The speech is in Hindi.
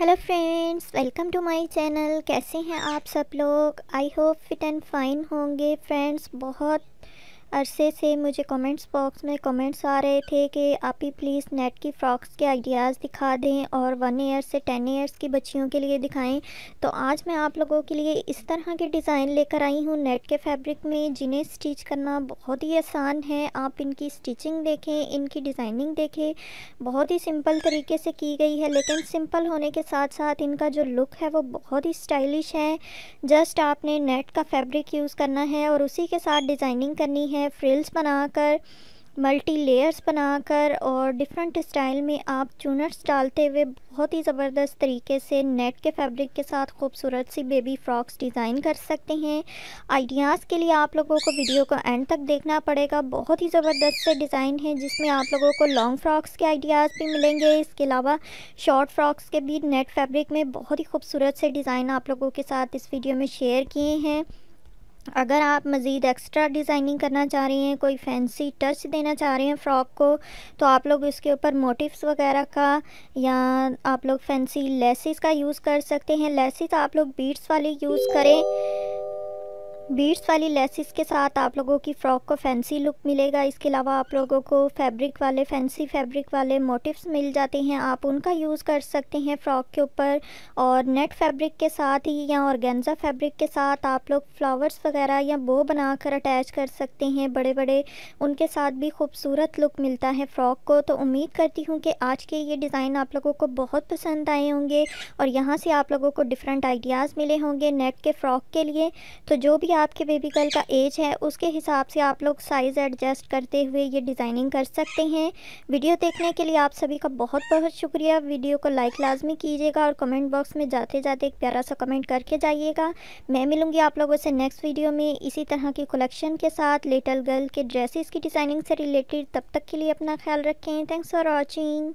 hello friends welcome to my channel कैसे हैं आप सब लोग I hope fit and fine होंगे फ्रेंड्स बहुत अरसे से मुझे कमेंट्स बॉक्स में कमेंट्स आ रहे थे कि आप ही प्लीज़ नेट की फ़्रॉक्स के आइडियाज़ दिखा दें और वन ईयर से टेन ईयर्स की बच्चियों के लिए दिखाएं तो आज मैं आप लोगों के लिए इस तरह के डिज़ाइन लेकर आई हूँ नेट के फैब्रिक में जिन्हें स्टिच करना बहुत ही आसान है आप इनकी स्टिचिंग देखें इनकी डिज़ाइनिंग देखें बहुत ही सिंपल तरीके से की गई है लेकिन सिंपल होने के साथ साथ इनका जो लुक है वो बहुत ही स्टाइलिश है जस्ट आपने नेट का फैब्रिक यूज़ करना है और उसी के साथ डिज़ाइनिंग करनी है हैं फ्रिल्स बनाकर मल्टी लेयर्स बनाकर और डिफरेंट स्टाइल में आप चूनट्स डालते हुए बहुत ही ज़बरदस्त तरीके से नेट के फैब्रिक के साथ खूबसूरत सी बेबी फ्रॉक्स डिज़ाइन कर सकते हैं आइडियाज़ के लिए आप लोगों को वीडियो को एंड तक देखना पड़ेगा बहुत ही ज़बरदस्त से डिज़ाइन है जिसमें आप लोगों को लॉन्ग फ्रॉक्स के आइडियाज़ भी मिलेंगे इसके अलावा शॉर्ट फ्रॉक्स के भी नेट फैब्रिक में बहुत ही खूबसूरत से डिज़ाइन आप लोगों के साथ इस वीडियो में शेयर किए हैं अगर आप मज़ीद एक्स्ट्रा डिज़ाइनिंग करना चाह रही हैं कोई फैंसी टच देना चाह रहे हैं फ़्रॉक को तो आप लोग इसके ऊपर मोटिव्स वगैरह का या आप लोग फैंसी लेसिस का यूज़ कर सकते हैं लेसिस आप लोग बीट्स वाली यूज़ करें बीट्स वाली लेसिस के साथ आप लोगों की फ़्रॉक को फैंसी लुक मिलेगा इसके अलावा आप लोगों को फैब्रिक वाले फैंसी फैब्रिक वाले मोटिव्स मिल जाते हैं आप उनका यूज़ कर सकते हैं फ़्रॉक के ऊपर और नेट फैब्रिक के साथ ही या ऑर्गेन्जा फैब्रिक के साथ आप लोग फ्लावर्स वगैरह या बो बनाकर अटैच कर सकते हैं बड़े बड़े उनके साथ भी खूबसूरत लुक मिलता है फ़्रॉक को तो उम्मीद करती हूँ कि आज के ये डिज़ाइन आप लोगों को बहुत पसंद आए होंगे और यहाँ से आप लोगों को डिफरेंट आइडियाज़ मिले होंगे नेट के फ़्रॉक के लिए तो जो भी आपके बेबी गर्ल का एज है उसके हिसाब से आप लोग साइज़ एडजस्ट करते हुए ये डिज़ाइनिंग कर सकते हैं वीडियो देखने के लिए आप सभी का बहुत बहुत शुक्रिया वीडियो को लाइक लाजमी कीजिएगा और कमेंट बॉक्स में जाते जाते एक प्यारा सा कमेंट करके जाइएगा मैं मिलूँगी आप लोगों से नेक्स्ट वीडियो में इसी तरह की कलेक्शन के साथ लिटल गर्ल के ड्रेसेस की डिज़ाइनिंग से रिलेटेड तब तक के लिए अपना ख्याल रखें थैंक्स फॉर वॉचिंग